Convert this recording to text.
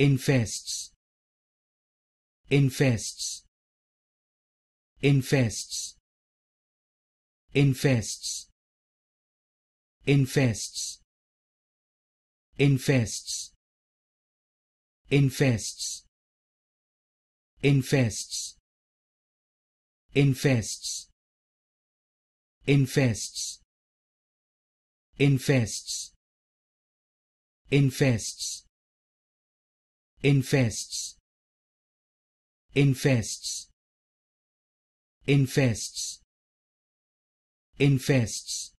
infests infests infests infests infests infests infests infests infests infests infests infests infests infests infests infests